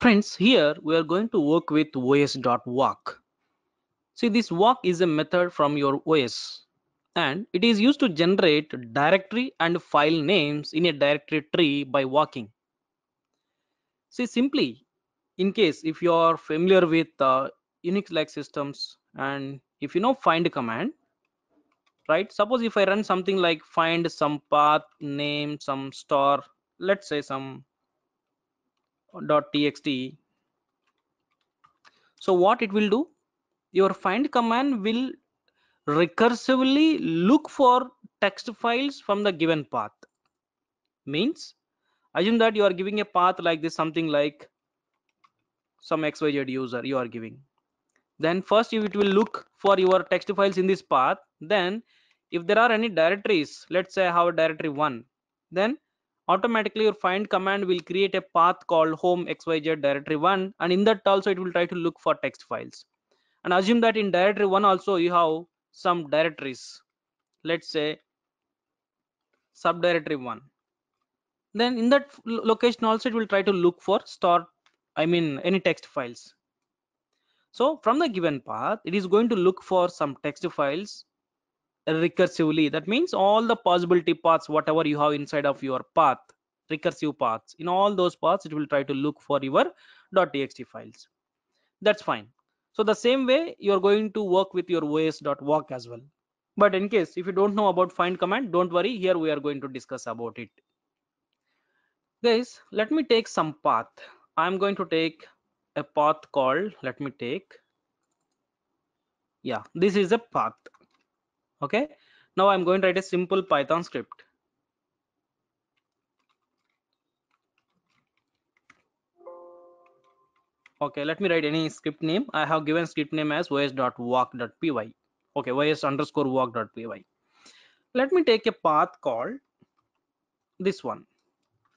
Friends, here we are going to work with os.walk. See this walk is a method from your OS and it is used to generate directory and file names in a directory tree by walking. See simply in case if you are familiar with uh, Unix like systems and if you know find command right suppose if I run something like find some path name some star let's say some dot txt so what it will do your find command will recursively look for text files from the given path means assume that you are giving a path like this something like some xyz user you are giving then first it will look for your text files in this path then if there are any directories let's say have a directory one then automatically your find command will create a path called home xyz directory 1 and in that also it will try to look for text files and assume that in directory 1 also you have some directories let's say subdirectory 1 then in that location also it will try to look for store i mean any text files so from the given path it is going to look for some text files recursively that means all the possibility paths whatever you have inside of your path recursive paths in all those paths it will try to look for your .txt files that's fine so the same way you're going to work with your os.walk as well but in case if you don't know about find command don't worry here we are going to discuss about it guys let me take some path i'm going to take a path called let me take yeah this is a path okay now i'm going to write a simple python script okay let me write any script name i have given script name as ys.walk.py okay ys underscore walk.py let me take a path called this one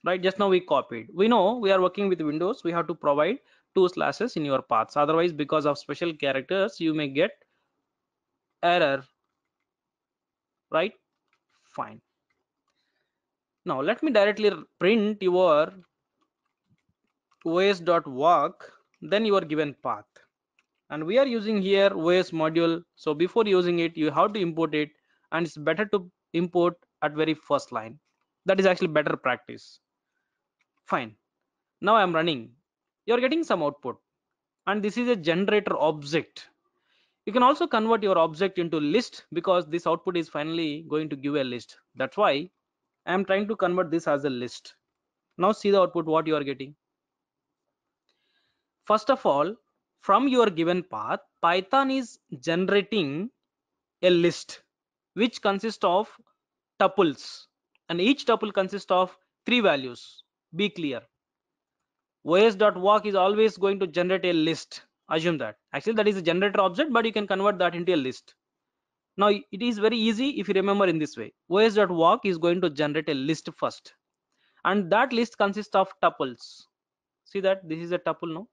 right just now we copied we know we are working with windows we have to provide two slashes in your paths otherwise because of special characters you may get error right fine now let me directly print your os.walk then your given path and we are using here os module so before using it you have to import it and it's better to import at very first line that is actually better practice fine now i'm running you're getting some output and this is a generator object you can also convert your object into list because this output is finally going to give a list. That's why I am trying to convert this as a list. Now see the output what you are getting. First of all, from your given path, Python is generating a list which consists of tuples and each tuple consists of three values. Be clear. OS.walk is always going to generate a list assume that actually that is a generator object but you can convert that into a list now it is very easy if you remember in this way os.walk is going to generate a list first and that list consists of tuples see that this is a tuple now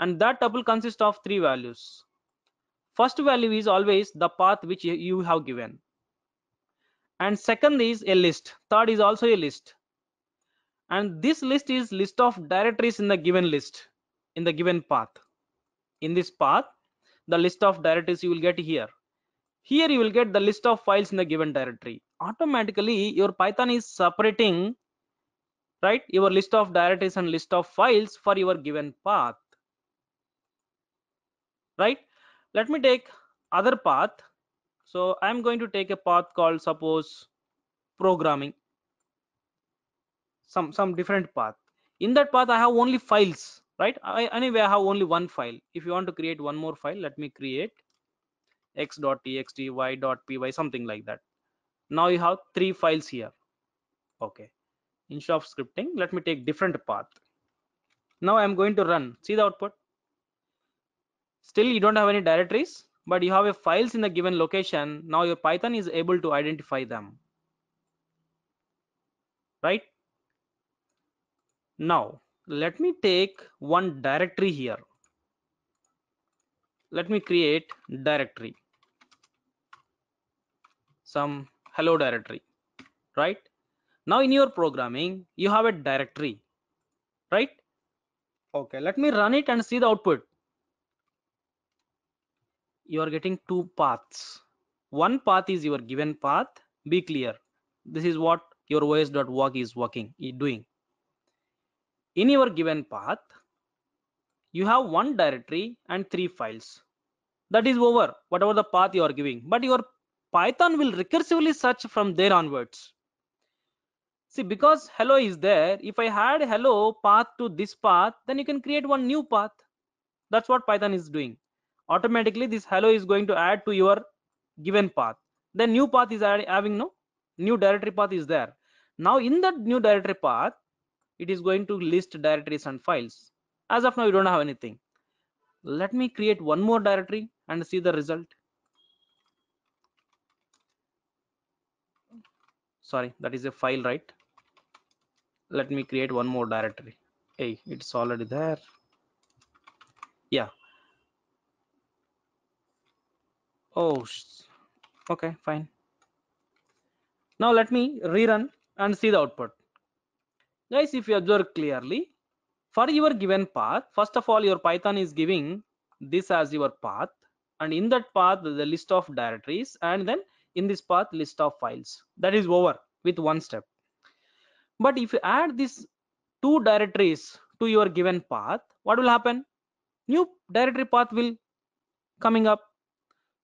and that tuple consists of three values first value is always the path which you have given and second is a list third is also a list and this list is list of directories in the given list in the given path in this path the list of directories you will get here here you will get the list of files in the given directory automatically your python is separating right your list of directories and list of files for your given path right let me take other path so i'm going to take a path called suppose programming some some different path in that path i have only files right I, anyway i have only one file if you want to create one more file let me create x.txt y.py something like that now you have three files here okay instead of scripting let me take different path now i'm going to run see the output still you don't have any directories but you have a files in the given location now your python is able to identify them right now let me take one directory here let me create directory some hello directory right now in your programming you have a directory right okay let me run it and see the output you are getting two paths one path is your given path be clear this is what your Walk is working doing in your given path you have one directory and three files that is over whatever the path you are giving but your python will recursively search from there onwards see because hello is there if i had hello path to this path then you can create one new path that's what python is doing automatically this hello is going to add to your given path the new path is having no new directory path is there now in that new directory path it is going to list directories and files as of now you don't have anything let me create one more directory and see the result sorry that is a file right let me create one more directory hey it's already there yeah oh okay fine now let me rerun and see the output guys if you observe clearly for your given path first of all your python is giving this as your path and in that path the list of directories and then in this path list of files that is over with one step but if you add these two directories to your given path what will happen new directory path will coming up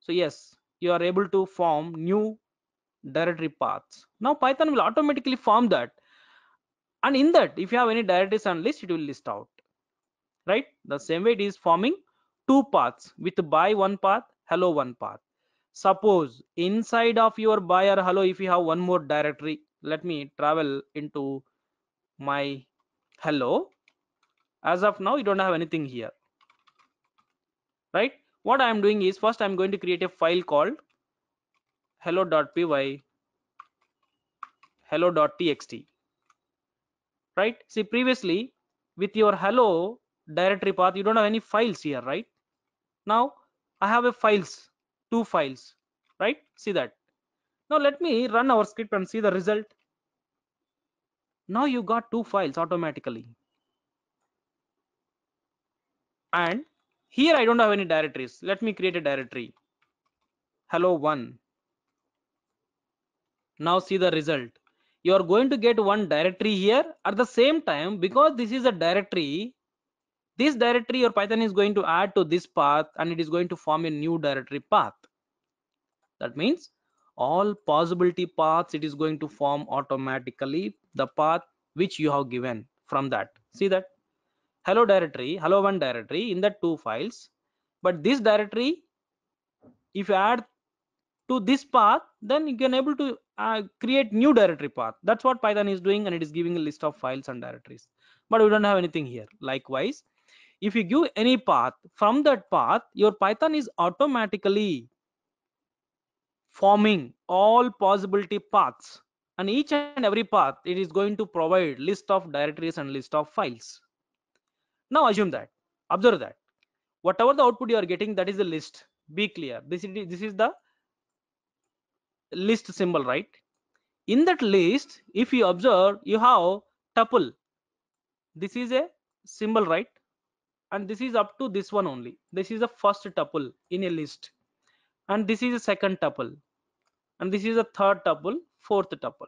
so yes you are able to form new directory paths now python will automatically form that and in that if you have any directives on list it will list out right the same way it is forming two paths with buy one path hello one path suppose inside of your buy or hello if you have one more directory let me travel into my hello as of now you don't have anything here right what i am doing is first i'm going to create a file called hello.py hello.txt right see previously with your hello directory path you don't have any files here right now i have a files two files right see that now let me run our script and see the result now you got two files automatically and here i don't have any directories let me create a directory hello one now see the result you are going to get one directory here at the same time because this is a directory this directory your python is going to add to this path and it is going to form a new directory path that means all possibility paths it is going to form automatically the path which you have given from that see that hello directory hello one directory in the two files but this directory if you add to this path then you can able to uh, create new directory path that's what python is doing and it is giving a list of files and directories but we don't have anything here likewise if you give any path from that path your python is automatically forming all possibility paths and each and every path it is going to provide list of directories and list of files now assume that observe that whatever the output you are getting that is the list be clear this is this is the list symbol right in that list if you observe you have tuple this is a symbol right and this is up to this one only this is the first tuple in a list and this is a second tuple and this is a third tuple fourth tuple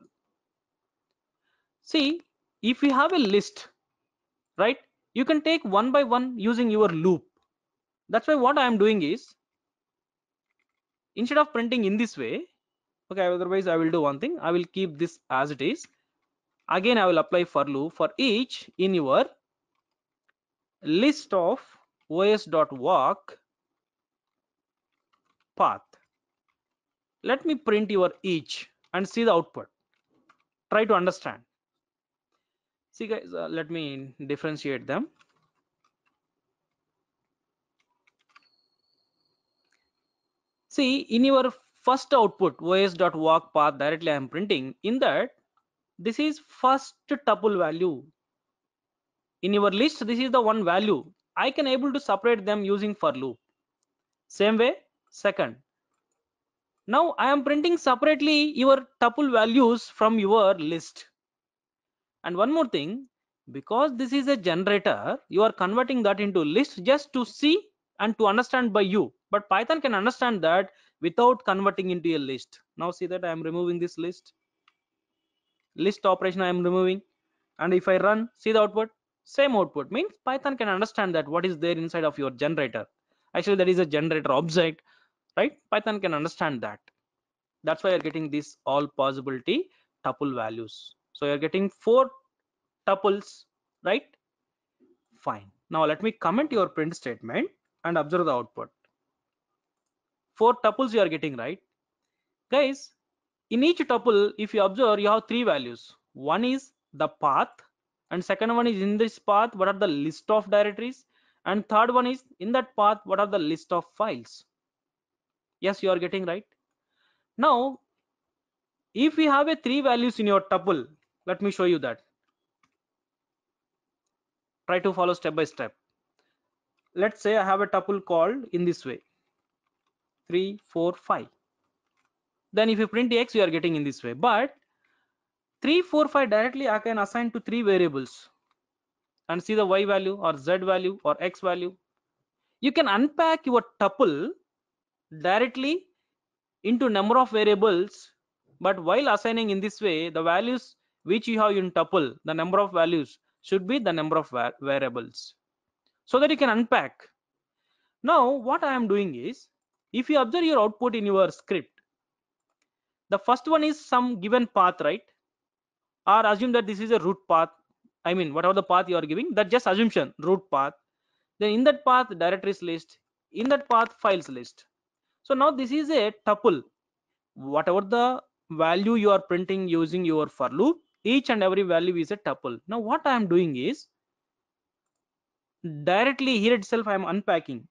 see if you have a list right you can take one by one using your loop that's why what i am doing is instead of printing in this way okay otherwise i will do one thing i will keep this as it is again i will apply for loop for each in your list of os.walk path let me print your each and see the output try to understand see guys uh, let me differentiate them see in your first output os.walk path directly I am printing in that this is first tuple value in your list this is the one value I can able to separate them using for loop same way second now I am printing separately your tuple values from your list and one more thing because this is a generator you are converting that into list just to see and to understand by you but python can understand that without converting into a list now see that i am removing this list list operation i am removing and if i run see the output same output means python can understand that what is there inside of your generator actually there is a generator object right python can understand that that's why you're getting this all possibility tuple values so you're getting four tuples right fine now let me comment your print statement and observe the output four tuples you are getting right guys in each tuple if you observe you have three values one is the path and second one is in this path what are the list of directories and third one is in that path what are the list of files yes you are getting right now if we have a three values in your tuple let me show you that try to follow step by step let's say i have a tuple called in this way Three, four, five. then if you print x you are getting in this way but three, four, five directly i can assign to three variables and see the y value or z value or x value you can unpack your tuple directly into number of variables but while assigning in this way the values which you have in tuple the number of values should be the number of variables so that you can unpack now what i am doing is if you observe your output in your script the first one is some given path right or assume that this is a root path i mean whatever the path you are giving that just assumption root path then in that path directories list in that path files list so now this is a tuple whatever the value you are printing using your for loop each and every value is a tuple now what i am doing is directly here itself i am unpacking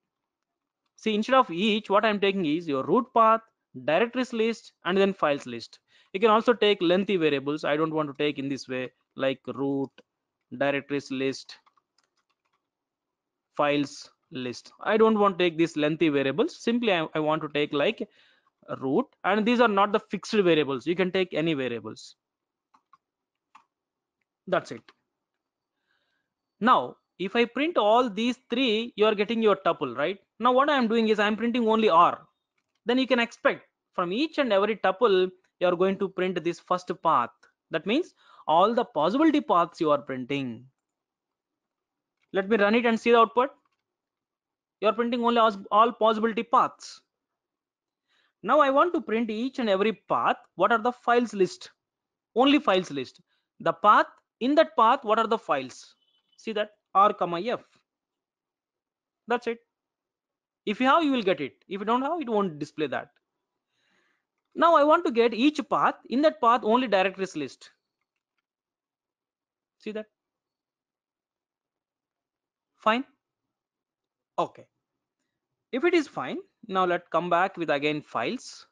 see instead of each what i'm taking is your root path directories list and then files list you can also take lengthy variables i don't want to take in this way like root directories list files list i don't want to take these lengthy variables simply I, I want to take like root and these are not the fixed variables you can take any variables that's it now if I print all these three, you are getting your tuple, right? Now what I am doing is I am printing only R. Then you can expect from each and every tuple, you are going to print this first path. That means all the possibility paths you are printing. Let me run it and see the output. You are printing only all possibility paths. Now I want to print each and every path. What are the files list? Only files list. The path, in that path, what are the files? See that? r comma f that's it if you have you will get it if you don't have it won't display that now i want to get each path in that path only directories list see that fine okay if it is fine now let's come back with again files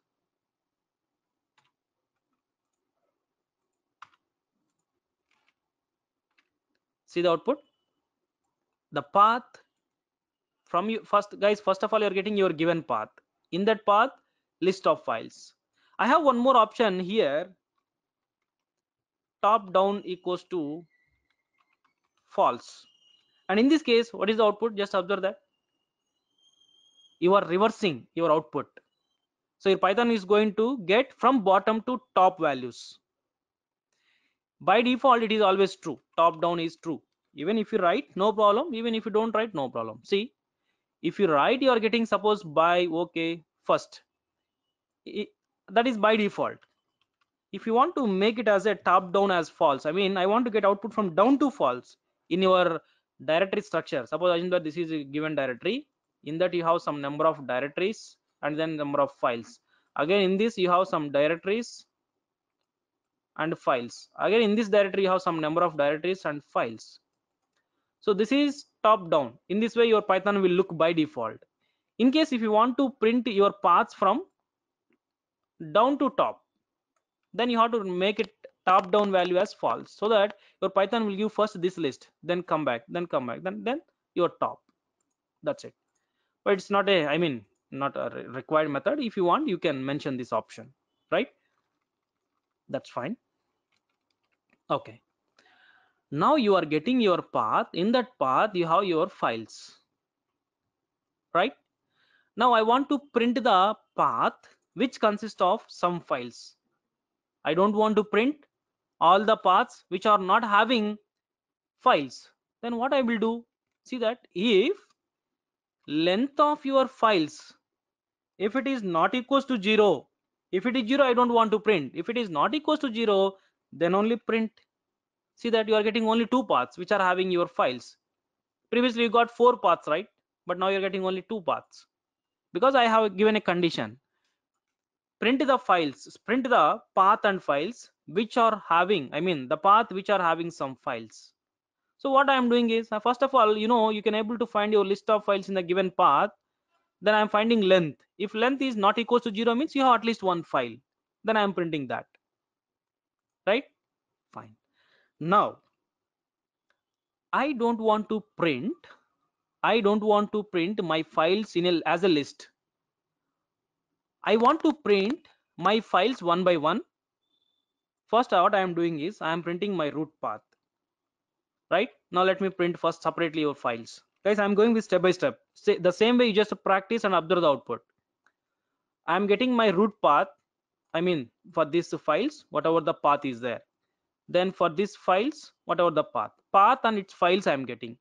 see the output the path from you first guys first of all you're getting your given path in that path list of files i have one more option here top down equals to false and in this case what is the output just observe that you are reversing your output so your python is going to get from bottom to top values by default it is always true top down is true even if you write no problem even if you don't write no problem see if you write you are getting suppose by okay first it, that is by default if you want to make it as a top down as false i mean i want to get output from down to false in your directory structure suppose assume that this is a given directory in that you have some number of directories and then number of files again in this you have some directories and files again in this directory you have some number of directories and files so this is top down in this way your python will look by default in case if you want to print your paths from down to top then you have to make it top down value as false so that your python will give first this list then come back then come back then then your top that's it but it's not a i mean not a required method if you want you can mention this option right that's fine okay now you are getting your path in that path you have your files right now i want to print the path which consists of some files i don't want to print all the paths which are not having files then what i will do see that if length of your files if it is not equals to zero if it is zero i don't want to print if it is not equals to zero then only print see that you are getting only two paths which are having your files previously you got four paths right but now you're getting only two paths because i have given a condition print the files print the path and files which are having i mean the path which are having some files so what i am doing is first of all you know you can able to find your list of files in the given path then i'm finding length if length is not equal to zero means you have at least one file then i'm printing that right now i don't want to print i don't want to print my files in a, as a list i want to print my files one by one first what i am doing is i am printing my root path right now let me print first separately your files guys i'm going with step by step Say, the same way you just practice and observe the output i'm getting my root path i mean for these files whatever the path is there then for these files whatever the path path and its files i am getting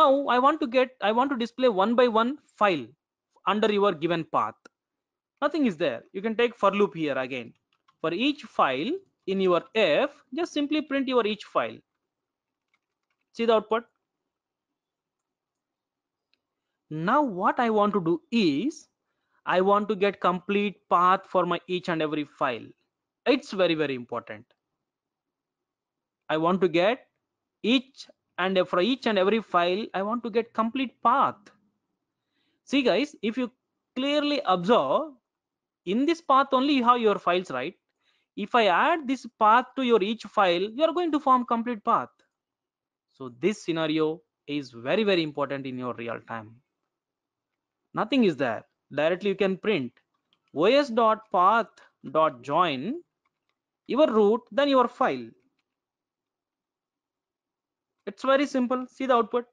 now i want to get i want to display one by one file under your given path nothing is there you can take for loop here again for each file in your f just simply print your each file see the output now what i want to do is i want to get complete path for my each and every file it's very very important I want to get each and for each and every file, I want to get complete path. See guys, if you clearly observe, in this path only you have your files, right? If I add this path to your each file, you are going to form complete path. So this scenario is very, very important in your real time. Nothing is there. Directly you can print os.path.join your root, then your file it's very simple see the output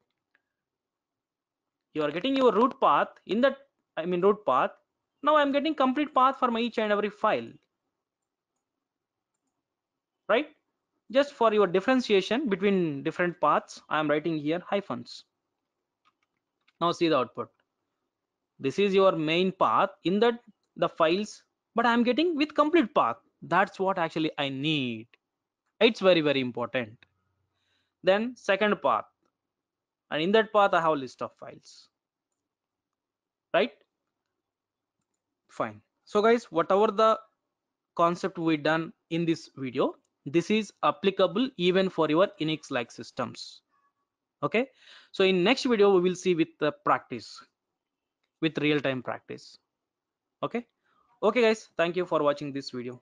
you are getting your root path in that i mean root path now i'm getting complete path for my each and every file right just for your differentiation between different paths i am writing here hyphens now see the output this is your main path in that the files but i'm getting with complete path that's what actually i need it's very very important then second path and in that path i have a list of files right fine so guys whatever the concept we done in this video this is applicable even for your unix like systems okay so in next video we will see with the practice with real-time practice okay okay guys thank you for watching this video